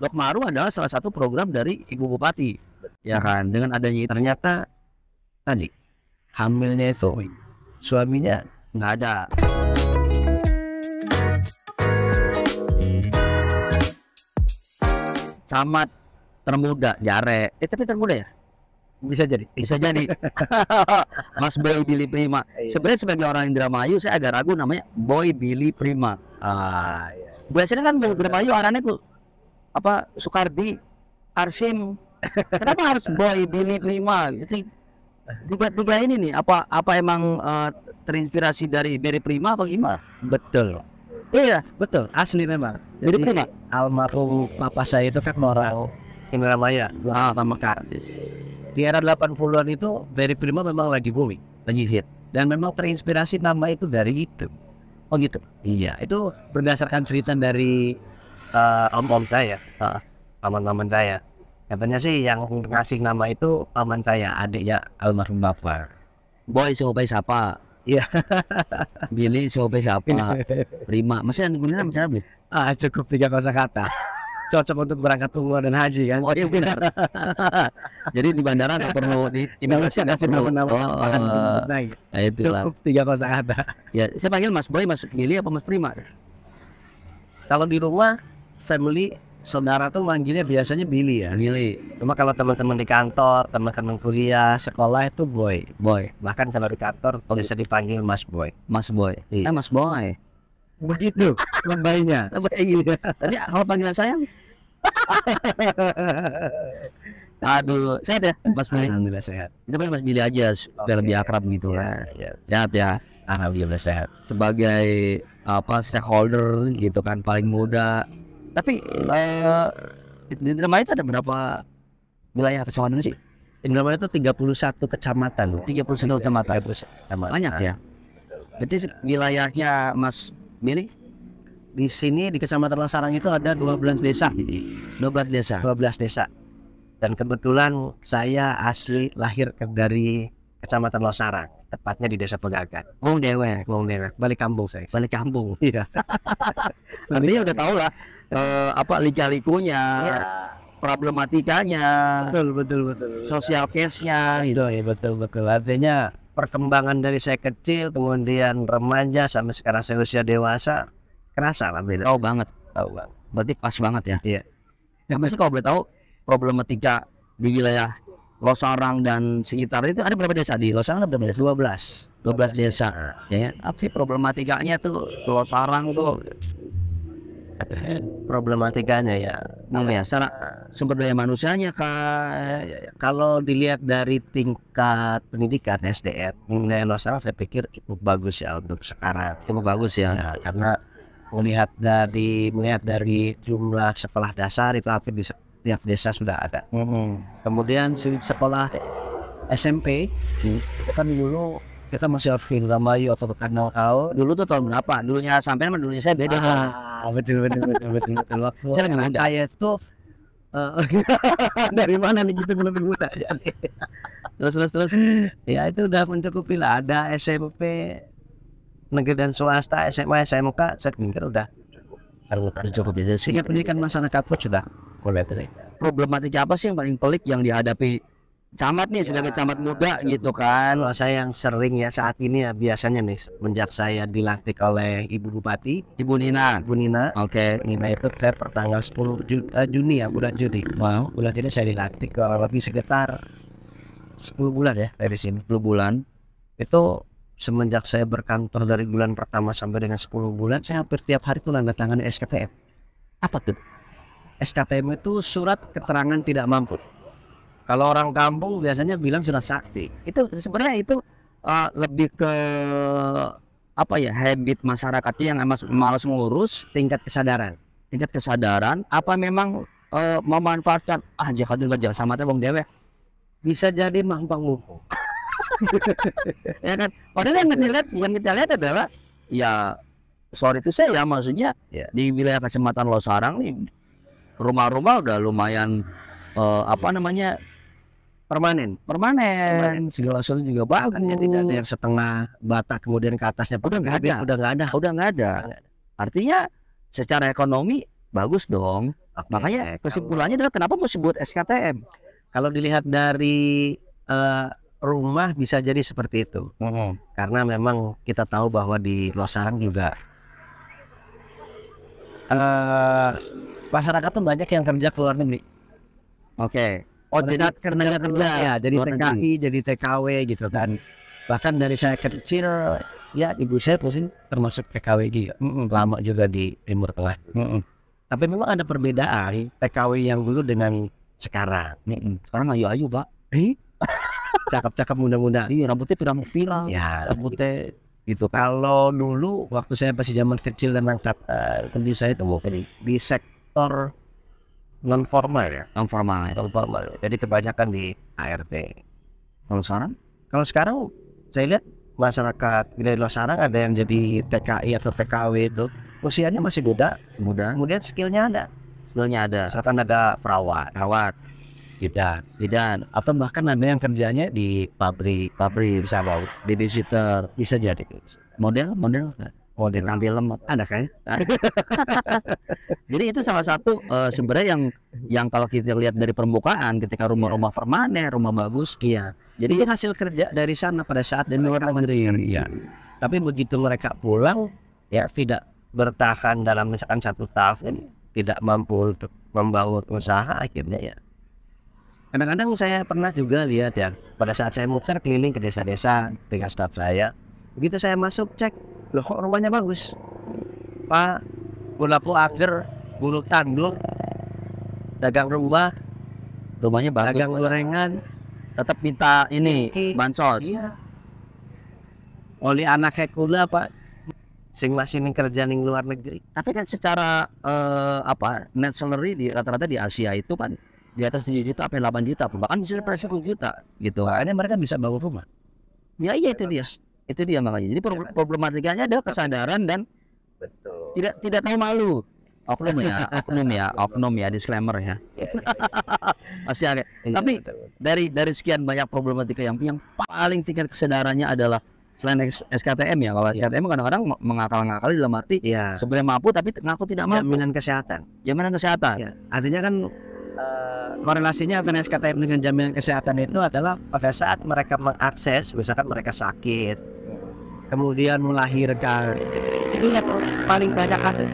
Maru adalah salah satu program dari Ibu Bupati. Ya kan, dengan adanya ternyata tadi hamilnya itu oh, iya. suaminya nggak ada. Camat termuda Jare. Eh tapi termuda ya? Bisa jadi. Bisa jadi. Mas Boy Billy Prima. Iya, iya. Sebenarnya sebagai orang Indramayu saya agak ragu namanya Boy Billy Prima. Ah, iya, Biasanya kan Indramayu arahnya tuh apa Sukardi Arsim kenapa harus boy Billy Prima itu tiga tiga ini nih apa apa emang uh, terinspirasi dari Barry Prima atau gimana betul iya betul asli memang jadi Prima almarhum papa saya itu kan orang Indra Maya ah Mekar di era 80-an itu Barry Prima memang lagi booming lagi hit dan memang terinspirasi nama itu dari itu oh gitu iya itu berdasarkan cerita dari uh, eh, om om saya uh, paman paman saya katanya sih yang ngasih nama itu paman saya adiknya almarhum bapak boy siapa? siapa Iya. Billy sobe siapa? Prima. Masih yang gunanya masih ada Ah cukup tiga kata. Cocok untuk berangkat umroh dan haji kan? Oh iya benar. Jadi di bandara nggak perlu di imigrasi nggak perlu. Nama, oh, oh, nah, oh. ya, lah Cukup tiga kata. Ya saya panggil Mas Boy, Mas Billy apa Mas Prima? Kalau di rumah family saudara tuh manggilnya biasanya Billy ya Billy cuma kalau teman-teman di kantor teman-teman kuliah sekolah itu boy boy bahkan kalau di kantor oh. bisa dipanggil Mas Boy Mas Boy iya. eh Mas Boy begitu lebaynya lebay gitu iya. Tadi kalau panggilan saya Aduh, sehat ya Mas Billy? Alhamdulillah sehat. Kita panggil Mas Billy aja, sudah okay. lebih akrab gitu ya. Kan. Yeah, yeah. Sehat ya. Alhamdulillah sehat. Sebagai apa stakeholder gitu kan paling muda tapi uh, di Indramayu itu ada berapa wilayah kecamatan sih? Indramayu itu 31 kecamatan. 31 kecamatan. kecamatan. Banyak ya. Jadi wilayahnya Mas Mili di sini di Kecamatan Lasarang itu ada 12 desa. 12 desa. 12 desa. Dan kebetulan saya asli lahir dari Kecamatan Losarang, tepatnya di Desa Pegagan. Wong Dewe, Wong Dewe, balik kampung saya. Balik kampung. Iya. Nanti udah tahu lah eh, apa liga likunya ya. problematikanya betul betul betul, sosial case nya itu ya iya, betul betul artinya perkembangan dari saya kecil kemudian remaja sampai sekarang saya usia dewasa kerasa lah beda tahu banget tahu banget berarti pas banget ya iya ya maksud kalau boleh tahu problematika di wilayah Losarang dan sekitar itu ada berapa desa di Losarang ada berapa desa? 12 12 desa ya, ya. tapi problematikanya tuh Losarang tuh problematikanya ya memang ya secara sumber daya manusianya kak ya, ya. kalau dilihat dari tingkat pendidikan SDM mengenai masalah saya pikir cukup bagus ya untuk sekarang cukup bagus ya, ya karena melihat dari melihat dari jumlah sekolah dasar itu hampir di setiap desa sudah ada -hmm. kemudian sekolah SMP -hmm. kan dulu kita masih harus sama Yu atau kenal kau dulu tuh tahun berapa dulunya sampai sama dulunya saya beda ah, betul betul betul betul, betul. Waktu saya, saya tuh eh, dari mana nih gitu belum buta terus terus terus ya itu udah mencukupi lah ada SMP negeri dan swasta SMA SMK saya hmm. pikir udah harus cukup aja sih pendidikan masyarakat pun sudah boleh problematika apa sih yang paling pelik yang dihadapi camat nih ya. sebagai camat muda gitu kan kalau saya yang sering ya saat ini ya biasanya nih menjak saya dilantik oleh ibu bupati ibu Nina ibu Nina oke okay. Nina itu per pertanggal 10 Juni, uh, Juni ya bulan Juni wow bulan Juni saya dilantik kalau lebih sekitar 10 bulan ya dari sini 10 bulan itu semenjak saya berkantor dari bulan pertama sampai dengan 10 bulan saya hampir tiap hari itu tanda tangan SKTM apa tuh SKTM itu surat keterangan tidak mampu kalau orang kampung biasanya bilang sudah sakti. Itu sebenarnya itu uh, lebih ke apa ya habit masyarakatnya yang emas malas mengurus tingkat kesadaran tingkat kesadaran apa memang uh, memanfaatkan ah jahat juga jahat sama bang Dewe bisa jadi mampang hukum ya kan padahal yang kita lihat yang kita lihat adalah ya sorry itu saya ya maksudnya yeah. di wilayah kecamatan Losarang nih rumah-rumah udah lumayan uh, apa namanya permanen permanen, segala sesuatu juga bagus Artinya tidak ada yang setengah bata kemudian ke atasnya udah nggak ada udah nggak ada udah nggak ada. artinya secara ekonomi bagus dong okay, makanya kesimpulannya adalah kenapa mesti buat SKTM kalau dilihat dari uh, rumah bisa jadi seperti itu mm -hmm. karena memang kita tahu bahwa di Losarang juga uh, masyarakat tuh banyak yang kerja keluar negeri oke okay Oh jadi nggak kerja ya jadi TKI jadi TKW gitu kan bahkan dari saya kecil ya ibu saya pasti termasuk TKW gitu mm -mm. lama juga di Timur Tengah mm -mm. tapi memang ada perbedaan TKW yang dulu dengan sekarang mm -mm. sekarang ayu ayu pak cakap-cakap muda muda iya rambutnya pirang pirang ya rambutnya gitu kalau dulu waktu saya masih zaman kecil dan mantap uh, saya tuh di sektor non formal ya non formal ya. non formal jadi kebanyakan di ART kalau sekarang kalau sekarang saya lihat masyarakat di luar sana ada yang jadi TKI atau TKW itu usianya masih muda muda kemudian skillnya ada skillnya ada misalkan ada perawat perawat bidan bidan atau bahkan ada yang kerjanya di pabrik pabrik bisa bawa babysitter bisa jadi model model Oh, model nanti lemot ada kan jadi itu salah satu uh, eh, sebenarnya yang yang kalau kita lihat dari permukaan ketika rumah-rumah permanen rumah bagus iya jadi itu hasil kerja dari sana pada saat di luar negeri iya tapi begitu mereka pulang ya tidak bertahan dalam misalkan satu tahun tidak mampu untuk membawa usaha akhirnya ya kadang-kadang saya pernah juga lihat ya pada saat saya muter keliling ke desa-desa dengan staff saya begitu saya masuk cek loh kok rumahnya bagus pak pu akhir bulu tanduk dagang rumah rumahnya bagus dagang gorengan tetap minta ini bansos iya. oleh anak kula pak sing masih nih kerja nih luar negeri tapi kan secara uh, apa net salary di rata-rata di Asia itu kan di atas tujuh juta sampai delapan juta bahkan bisa sampai 10 juta gitu akhirnya mereka bisa bangun rumah ya iya itu dia itu dia makanya jadi iya, pro problematikanya adalah kesadaran dan betul tidak tidak tahu malu oknum ya oknum ya oknum ya disclaimer ya iya, iya, masih ada tapi dari dari sekian banyak problematika yang yang paling tingkat kesadarannya adalah selain SKTM ya kalau SKTM kadang-kadang mengakal-ngakali dalam arti ya. sebenarnya mampu tapi ngaku tidak mampu jaminan kesehatan jaminan kesehatan ya. artinya kan Eh, korelasinya antara SKTM dengan jaminan kesehatan itu adalah pada saat mereka mengakses misalkan mereka sakit kemudian melahirkan Ini yang oh, paling banyak kasus.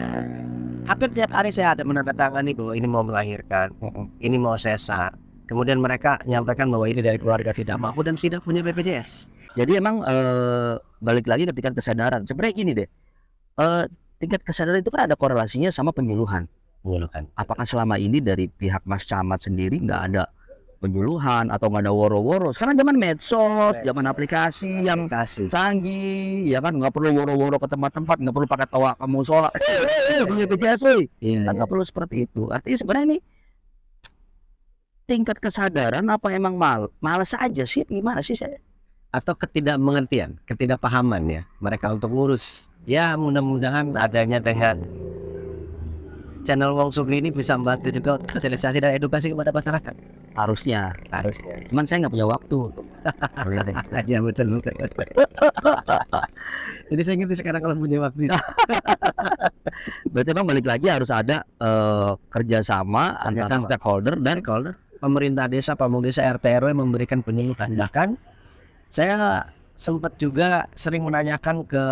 hampir tiap hari saya ada menandatangani bahwa ini mau melahirkan ini mau sesar kemudian mereka menyampaikan bahwa ini dari keluarga tidak mampu dan tidak punya BPJS jadi emang uh, balik lagi ke tingkat kesadaran sebenarnya gini deh uh, tingkat kesadaran itu kan ada korelasinya sama penyuluhan pembunuhan. Apakah selama ini dari pihak Mas Camat sendiri nggak ada penyuluhan atau nggak ada woro-woro? Karena zaman medsos, zaman aplikasi, aplikasi yang canggih, ya kan nggak perlu woro-woro ke tempat-tempat, nggak perlu pakai toa kamu sholat, punya BPJS, nggak perlu seperti itu. Artinya sebenarnya ini tingkat kesadaran apa emang mal malas aja sih gimana sih saya atau ketidakmengertian ketidakpahaman ya mereka untuk ngurus ya mudah-mudahan adanya dengan channel Wong Subli ini bisa membantu juga untuk sosialisasi dan edukasi kepada masyarakat. Harusnya. Harusnya. Cuman saya nggak punya waktu. Iya betul. betul. Jadi saya ngerti sekarang kalau punya waktu. Berarti bang balik lagi harus ada uh, eh, kerjasama, kerjasama antara stakeholder dan stakeholder. pemerintah desa, pamung desa, RT RW memberikan penyuluhan. Bahkan saya sempat juga sering menanyakan ke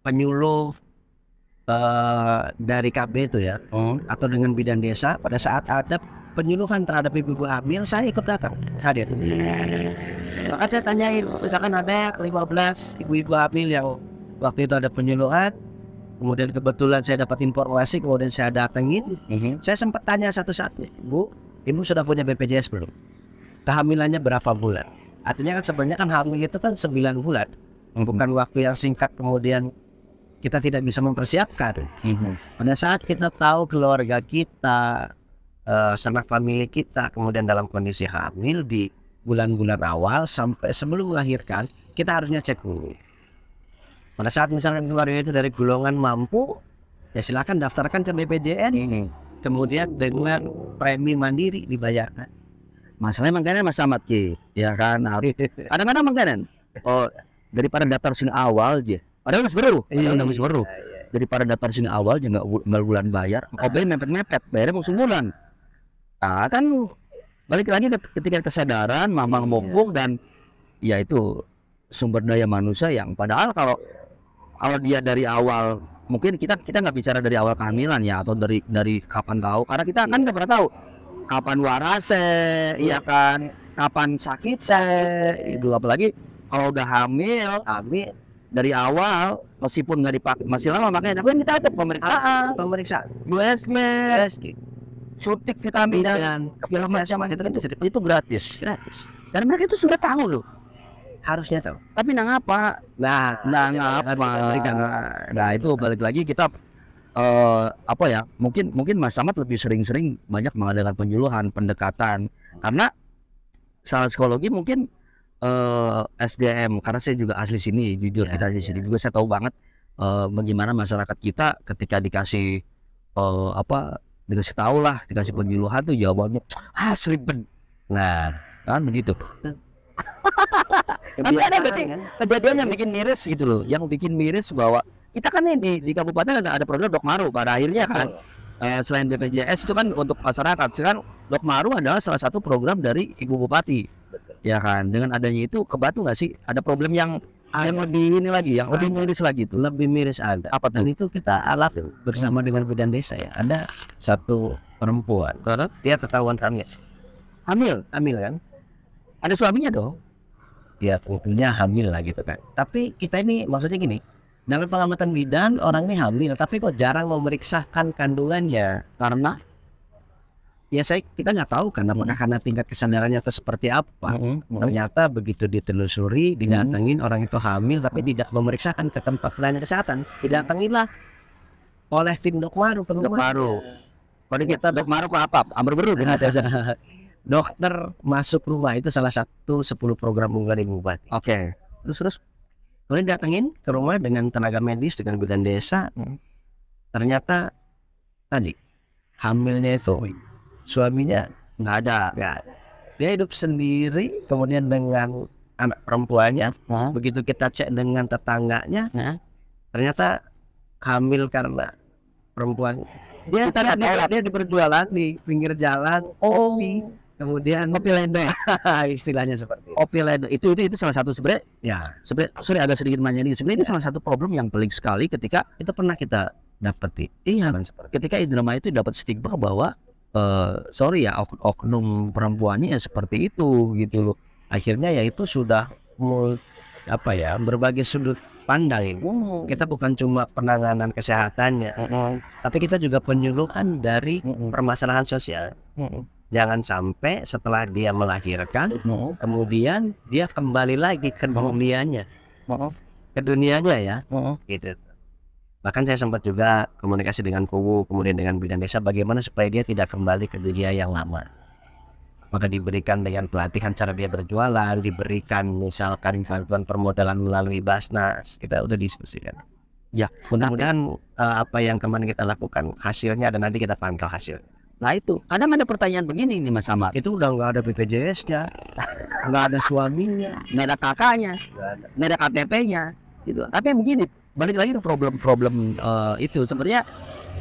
penyuluh Eh, dari KB itu ya oh. atau dengan bidan desa pada saat ada penyuluhan terhadap ibu-ibu hamil saya ikut datang hadir maka saya tanyain misalkan ada 15 ibu-ibu hamil yang waktu itu ada penyuluhan kemudian kebetulan saya dapat informasi kemudian saya datangin, -hmm. saya sempat tanya satu-satu bu ibu sudah punya BPJS belum kehamilannya berapa bulan artinya kan sebenarnya kan hamil itu kan 9 bulan mhm. bukan waktu yang singkat kemudian kita tidak bisa mempersiapkan. Mm-hmm. Pada saat kita tahu keluarga kita, uh, sama famili kita, kemudian dalam kondisi hamil di bulan-bulan awal sampai sebelum melahirkan, kita harusnya cek dulu. Pada saat misalnya keluarga itu dari golongan mampu, ya silakan daftarkan ke BPJS. Mm-hmm. Kemudian dengan premi mandiri dibayarkan. Masalahnya makanan Mas Ahmad Ki, ya kan? Nah, kadang-kadang makanan. Oh, daripada daftar sini awal dia Padahal nggak seberu, padahal iya. iya, iya, iya. jadi pada datang sini awal dia nggak nggak bulan bayar, kau ah. bayar mepet mepet, bayarnya musim bulan. Nah kan balik lagi ketika kesadaran, mamang mongkung dan ya itu sumber daya manusia yang padahal kalau kalau dia dari awal mungkin kita kita nggak bicara dari awal kehamilan ya atau dari dari kapan tahu karena kita kan nggak pernah tahu kapan warase iya kan kapan sakit saya itu apalagi kalau udah hamil hamil dari awal meskipun nggak dipakai masih lama makanya tapi kan kita ada pemeriksaan ah, ah, pemeriksaan USG suntik vitamin iya, dan segala macam itu itu, kan itu gratis gratis dan mereka itu sudah tahu loh harusnya tahu tapi nang apa nah nah ngapa nah itu balik lagi kita uh, apa ya mungkin mungkin Mas Samad lebih sering-sering banyak mengadakan penyuluhan, pendekatan karena salah psikologi mungkin uh, eh, SDM karena saya juga asli sini jujur yeah, kita asli yeah. sini ya. juga saya tahu banget uh, bagaimana masyarakat kita ketika dikasih uh, apa dikasih tahu lah dikasih penyuluhan tuh jawabannya ah seribet nah kan begitu tapi ada nggak sih ya. kejadian yang bikin miris gitu loh yang bikin miris bahwa kita kan nih di, di kabupaten ada, ada program maru pada akhirnya kan eh, selain BPJS itu kan untuk masyarakat sekarang Dokmaru adalah salah satu program dari ibu bupati ya kan dengan adanya itu kebatu nggak sih ada problem yang ada. yang lebih ini lagi yang lebih miris lagi itu lebih miris ada apa tuh? dan itu kita alaf bersama hmm. dengan bidan desa ya ada satu perempuan Terus? dia ketahuan hamil hamil hamil kan ada suaminya dong ya tentunya hamil lah gitu kan tapi kita ini maksudnya gini dalam pengamatan bidan orang ini hamil tapi kok jarang memeriksakan kandungannya karena ya saya kita nggak tahu kan apakah hmm. karena tingkat kesadarannya atau seperti apa hmm. Hmm. ternyata begitu ditelusuri didatengin hmm. orang itu hamil tapi tidak memeriksakan ke tempat pelayanan kesehatan didatengilah oleh tim dok maru dok maru kalau kita dok ke apa amber beru dokter masuk rumah itu salah satu sepuluh program unggulan ibu bupati oke okay. terus terus kemudian datengin ke rumah dengan tenaga medis dengan bidan desa hmm. ternyata tadi hamilnya itu suaminya nggak ada ya dia hidup sendiri kemudian dengan anak perempuannya begitu kita cek dengan tetangganya nah. ternyata hamil karena perempuan dia tidak dia, dia di perjualan di pinggir jalan oh. kopi kemudian kopi lendo istilahnya seperti itu. kopi lendo itu itu itu salah satu sebenarnya ya sebenarnya sorry agak sedikit ini sebenarnya ini ya. salah satu problem yang pelik sekali ketika itu pernah kita dapati iya ketika Indramayu itu dapat stigma bahwa uh, sorry ya ok oknum perempuannya ya seperti itu gitu loh akhirnya ya itu sudah mul apa ya berbagai sudut pandang mm. kita bukan cuma penanganan kesehatannya mm. tapi kita juga penyuluhan dari mm. permasalahan sosial mm. jangan sampai setelah dia melahirkan mm. kemudian dia kembali lagi ke dunianya mm. ke dunianya ya mm. gitu bahkan saya sempat juga komunikasi dengan kubu kemudian dengan bidang desa bagaimana supaya dia tidak kembali ke dunia yang lama maka diberikan dengan pelatihan cara dia berjualan diberikan misalkan bantuan permodalan melalui basnas kita udah diskusikan ya mudah-mudahan uh, apa yang kemarin kita lakukan hasilnya dan nanti kita pantau hasil nah itu kadang ada pertanyaan begini nih mas Amar itu udah nggak ada BPJS nya nggak ada suaminya nggak ada kakaknya nggak ada, KTP nya gitu tapi begini balik lagi ke problem-problem uh, itu sebenarnya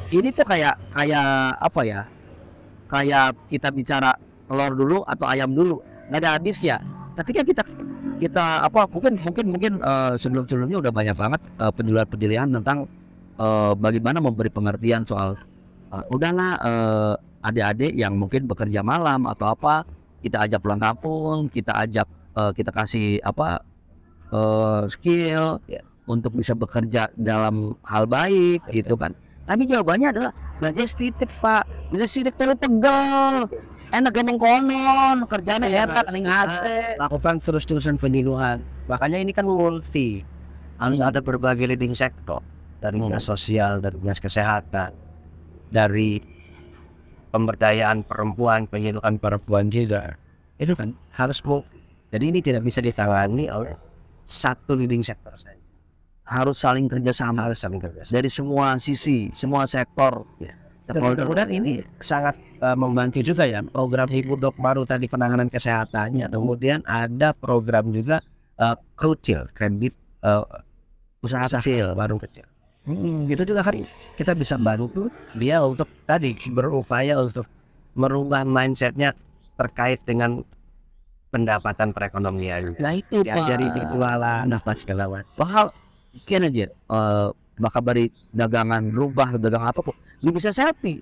ini tuh kayak kayak apa ya kayak kita bicara telur dulu atau ayam dulu nggak ada habis habisnya ketika kita kita apa mungkin mungkin mungkin uh, eh, sebelum sebelumnya udah banyak banget uh, eh, penjelasan penjelasan tentang uh, bagaimana memberi pengertian soal uh, udahlah uh, adik-adik yang mungkin bekerja malam atau apa kita ajak pulang kampung kita ajak uh, kita kasih apa uh, skill yeah untuk bisa bekerja dalam hal baik gitu kan tapi jawabannya adalah belajar sedikit pak belajar sedikit terlalu pegel enak gendong konon kerjanya hebat iya, paling lakukan ah, terus-terusan peniluan. makanya ini kan multi hmm. ada berbagai leading sektor dari hmm. dinas sosial dari dinas kesehatan dari pemberdayaan perempuan penyuluhan perempuan juga itu kan harus move jadi ini tidak bisa ditangani oleh satu leading sektor saja harus saling kerjasama harus saling kerjasama dari semua sisi semua sektor ya. Kemudian ini sangat uh, membantu juga ya program hidup dok baru tadi penanganan kesehatannya. Kemudian ada program juga uh, eh, krucil kredit uh, usaha kecil baru kecil. Hmm, gitu juga kan kita bisa bantu dia untuk tadi berupaya untuk merubah mindsetnya terkait dengan pendapatan perekonomian. Nah itu diajari di jualan, nafas segala macam. Kian aja uh, eh, maka dagangan rubah dagang apapun lu bisa selfie,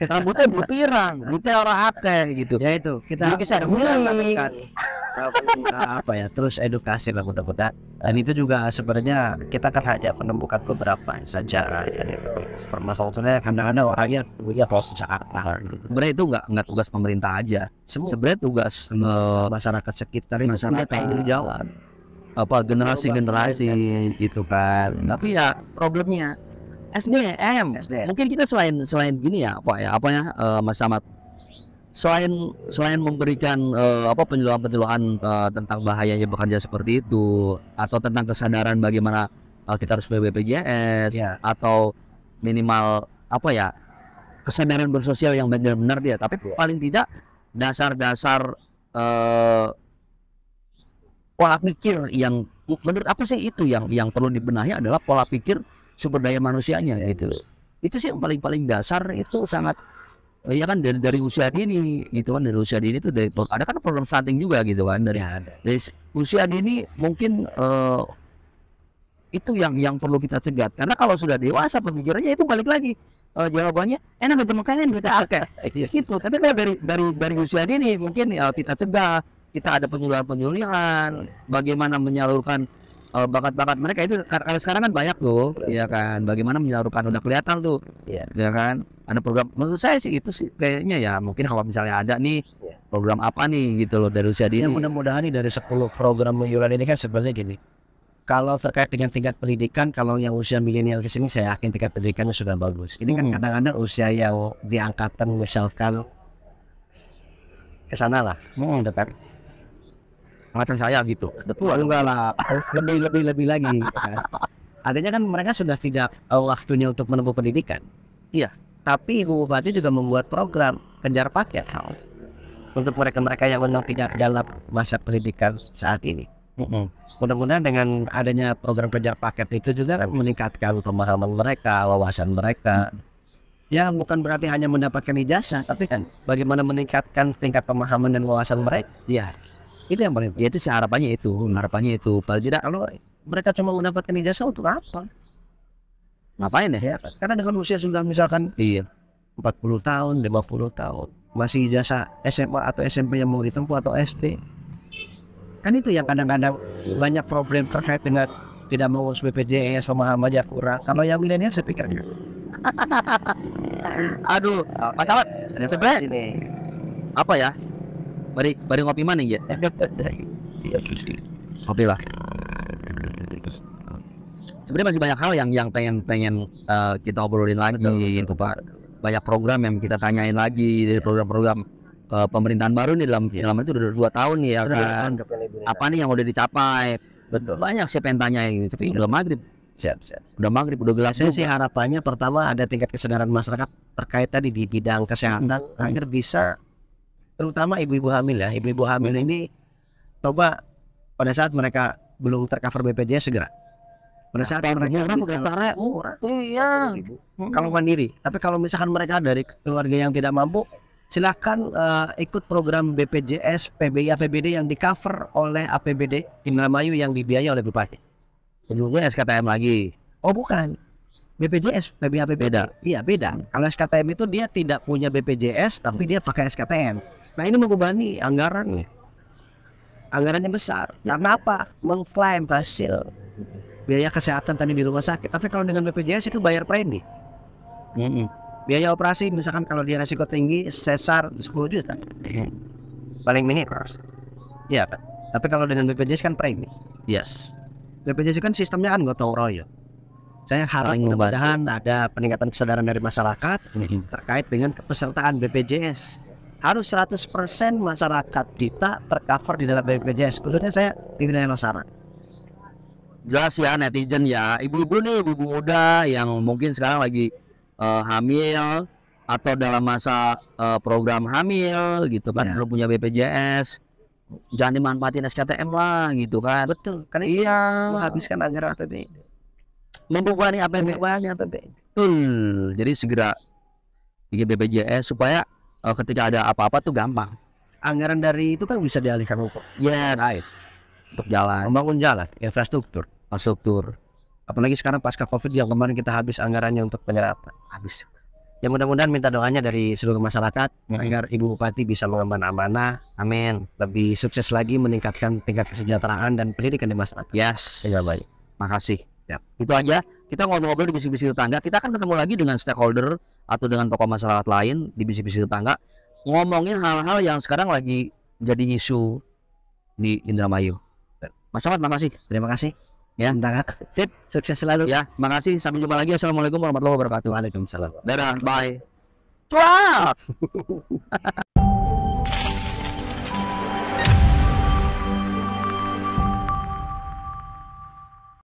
rambutnya berpirang rambutnya orang kayak gitu ya itu kita lu bisa mulai nah, apa ya terus edukasi lah mudah-mudahan dan itu juga sebenarnya kita kan hanya menemukan beberapa sejarah ya permasalahannya kadang-kadang orangnya punya kalau jakarta gitu. sebenarnya itu nggak nggak tugas pemerintah aja sebenarnya tugas eh, masyarakat sekitar masyarakat yang jawab apa iya, generasi generasi kan. itu kan tapi ya problemnya SDM, SDM. mungkin kita selain selain gini ya apa ya apa ya uh, Mas Samad selain selain memberikan uh, apa penjelasan penjelasan uh, tentang bahayanya bekerja seperti itu atau tentang kesadaran bagaimana uh, kita harus BPJS yeah. atau minimal apa ya kesadaran bersosial yang benar-benar dia tapi iya. paling tidak dasar-dasar uh, pola pikir yang menurut aku sih itu yang yang perlu dibenahi adalah pola pikir sumber daya manusianya itu itu sih yang paling paling dasar itu sangat ya kan dari, dari usia dini gitu kan dari usia dini itu dari ada kan problem stunting juga gitu kan dari, ya, dari usia dini mungkin uh, itu yang yang perlu kita cegat karena kalau sudah dewasa pemikirannya itu balik lagi uh, jawabannya enak aja makanan kita akeh iya. gitu tapi dari dari dari usia dini mungkin uh, kita cegah kita ada penyuluhan-penyuluhan, iya. bagaimana menyalurkan bakat eh, bakat-bakat mereka itu karena sekarang kan banyak tuh, ya kan. Bagaimana menyalurkan udah kelihatan tuh, ya, ya kan. Ada program menurut saya sih itu sih kayaknya ya mungkin kalau misalnya ada nih iya. program apa nih gitu loh dari usia dini. mudah-mudahan nih dari 10 program menyuluhan ini kan sebenarnya gini. Kalau terkait dengan tingkat pendidikan, kalau yang usia milenial ke sini saya yakin tingkat pendidikannya sudah bagus. Ini kan hmm. kadang-kadang usia yang diangkatan misalkan ke sana lah. Hmm angkatan saya gitu betul enggak lah lebih lebih lebih lagi kan. adanya kan mereka sudah tidak waktunya untuk menempuh pendidikan iya tapi ibu bupati juga membuat program kejar paket untuk mereka-mereka yang memang tidak dalam masa pendidikan saat ini. Mudah-mudahan dengan adanya program kejar paket itu juga kan meningkatkan pemahaman mereka, wawasan mereka. Ya bukan berarti hanya mendapatkan ijazah, tapi kan bagaimana meningkatkan tingkat pemahaman dan wawasan mereka. Ya, itu yang paling ya itu harapannya itu harapannya itu paling tidak kalau mereka cuma mendapatkan ijazah untuk apa ngapain ya, ya karena dengan usia sudah misalkan iya empat puluh tahun lima puluh tahun masih ijazah SMA atau SMP yang mau ditempuh atau SD kan itu yang kadang-kadang banyak problem terkait dengan tidak mau BPJS pemahaman aja kurang kalau yang milenial saya pikir gitu. aduh Mas Ahmad sebenarnya apa ya Bari bari ngopi mana ya? Ngopi lah. Sebenarnya masih banyak hal yang yang pengen pengen uh, kita obrolin lagi gitu Pak. Banyak program yang kita tanyain lagi dari program-program uh, pemerintahan baru nih dalam yeah. dalam itu udah dua tahun nih ya. Kan? Apa nih yang udah dicapai? Betul. Banyak sih, pengen tanya ini, gitu, tapi iya. udah maghrib. Siap, siap. Udah maghrib, udah gelap. Saya sih harapannya pertama ada tingkat kesadaran masyarakat terkait tadi di bidang kesehatan hmm. agar bisa terutama ibu-ibu hamil ya ibu-ibu hamil ini coba pada saat mereka belum tercover BPJS segera pada saat nah, mereka orang secara murah iya kalau mandiri tapi kalau misalkan mereka dari keluarga yang tidak mampu silahkan uh, eh, ikut program BPJS PBI APBD yang di cover oleh APBD Indramayu yang dibiayai oleh Bupati Sebelumnya SKTM lagi oh bukan BPJS PBI APBD beda. iya beda kalau SKTM itu dia tidak punya BPJS tapi hmm. dia pakai SKTM Nah ini membebani anggarannya. Hmm. Anggarannya besar. Karena apa? Mengklaim hasil biaya kesehatan tadi di rumah sakit. Tapi kalau dengan BPJS itu bayar premi. Hmm. Biaya operasi misalkan kalau dia resiko tinggi sesar 10 juta. Hmm. Paling minimal. Ya, kan? Tapi kalau dengan BPJS kan premi. Yes. BPJS kan sistemnya kan gotong royong. Saya harap mudah-mudahan ada peningkatan kesadaran dari masyarakat terkait dengan kepesertaan BPJS harus 100% masyarakat kita tercover di dalam BPJS khususnya saya di wilayah masyarakat jelas ya netizen ya ibu-ibu nih ibu-ibu muda yang mungkin sekarang lagi uh, hamil atau dalam masa uh, program hamil gitu kan ya. punya BPJS jangan dimanfaatin SKTM lah gitu kan betul karena iya menghabiskan anggaran APBN membebani APBN membebani APBN betul jadi segera bikin BPJS supaya uh, ketika ada apa-apa tuh gampang anggaran dari itu kan bisa dialihkan kok yes right. untuk jalan membangun jalan infrastruktur infrastruktur apalagi sekarang pasca covid yang kemarin kita habis anggarannya untuk penyerapan habis yang mudah-mudahan minta doanya dari seluruh masyarakat mm-hmm. agar ibu bupati bisa mengemban amanah amin lebih sukses lagi meningkatkan tingkat kesejahteraan dan pendidikan di masyarakat yes ya baik makasih ya itu aja kita ngobrol-ngobrol di bisnis-bisnis tetangga, kita akan ketemu lagi dengan stakeholder atau dengan tokoh masyarakat lain di bisnis-bisnis tetangga ngomongin hal-hal yang sekarang lagi jadi isu di Indramayu. Mas Ahmad, makasih. Terima kasih. Ya, Bentar, sip, sukses selalu. Ya, makasih. Sampai jumpa lagi. Assalamualaikum warahmatullahi wabarakatuh. Waalaikumsalam. Dadah, bye. Cuap.